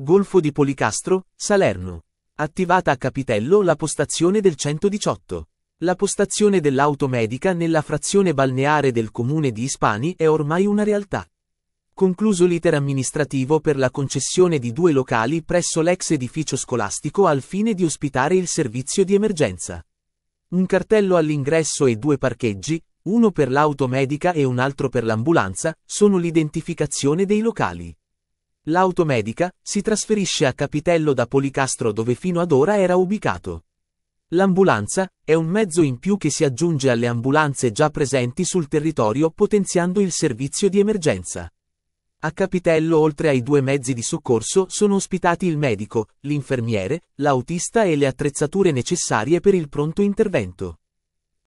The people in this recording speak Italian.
Golfo di Policastro, Salerno. Attivata a Capitello la postazione del 118. La postazione dell'automedica nella frazione balneare del comune di Ispani è ormai una realtà. Concluso l'iter amministrativo per la concessione di due locali presso l'ex edificio scolastico al fine di ospitare il servizio di emergenza. Un cartello all'ingresso e due parcheggi, uno per l'automedica e un altro per l'ambulanza, sono l'identificazione dei locali. L'automedica si trasferisce a Capitello da Policastro dove fino ad ora era ubicato. L'ambulanza è un mezzo in più che si aggiunge alle ambulanze già presenti sul territorio potenziando il servizio di emergenza. A Capitello oltre ai due mezzi di soccorso sono ospitati il medico, l'infermiere, l'autista e le attrezzature necessarie per il pronto intervento.